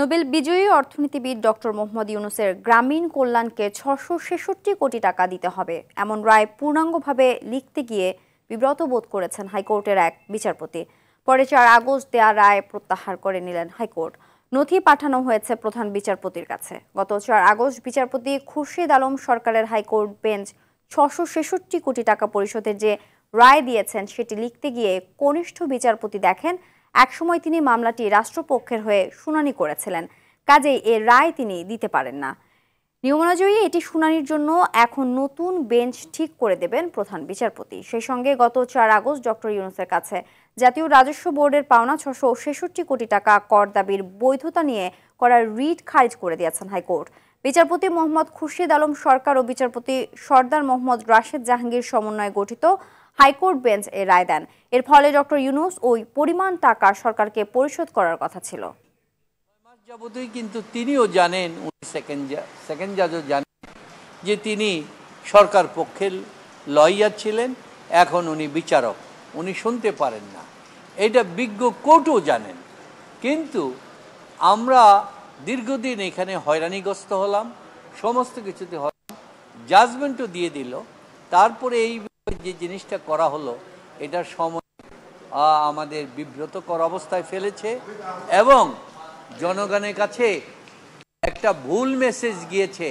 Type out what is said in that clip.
Nobel বিজয়ী অর্থনীতিবিদ doctor Mohammad ইউনুসের গ্রামীণ কল্যাণকে ছশো ছেষট্টি কোটি টাকা দিতে হবে এমন রায় পূর্ণাঙ্গভাবে লিখতে গিয়ে বিব্রত বোধ করেছেন হাইকোর্টের এক বিচারপতি পরে চার আগস্ট দেয়া রায় প্রত্যাহার করে নিলেন হাইকোর্ট নথি পাঠানো হয়েছে প্রধান বিচারপতির কাছে গত চার আগস্ট বিচারপতি খুরশিদ আলম সরকারের হাইকোর্ট বেঞ্চ ছশো ছেষট্টি কোটি টাকা পরিশোধের যে রায় দিয়েছেন সেটি লিখতে গিয়ে কনিষ্ঠ বিচারপতি দেখেন একসময় তিনি মামলাটি রাষ্ট্রপক্ষের হয়ে শুনানি করেছিলেন কাজেই এ রায় তিনি দিতে পারেন না নিয়মানুযায়ী এটি শুনানির জন্য এখন নতুন বেঞ্চ ঠিক করে দেবেন প্রধান বিচারপতি সেই সঙ্গে গত চার আগস্ট ডক্টর ইউনুসের কাছে জাতীয় রাজস্ব বোর্ডের পাওনা ছশো কোটি টাকা কর দাবির বৈধতা নিয়ে করার রিট খারিজ করে দিয়েছেন হাইকোর্ট বিচারপতি মোহাম্মদ খুরশিদ আলম সরকার ও বিচারপতি সর্দার মোহাম্মদ রাশেদ জাহাঙ্গীর সমন্বয়ে গঠিত হাইকোর্ট বেঞ্চ এ রায় দেন এর ফলে ডক্টর ইউনুস ওই পরিমাণ টাকা সরকারকে পরিশোধ করার কথা ছিল যাবতই কিন্তু তিনিও জানেন উনি সেকেন্ড সেকেন্ড জাজও জানেন যে তিনি সরকার পক্ষের লয়ার ছিলেন এখন উনি বিচারক উনি শুনতে পারেন না এটা বিজ্ঞ কোর্টও জানেন কিন্তু আমরা দীর্ঘদিন এখানে হয়রানিগ্রস্ত হলাম সমস্ত কিছুতে হলাম জাজমেন্টও দিয়ে দিল তারপরে এই যে জিনিসটা করা হলো এটার সময় আমাদের বিব্রতকর অবস্থায় ফেলেছে এবং জনগণের কাছে একটা ভুল মেসেজ গিয়েছে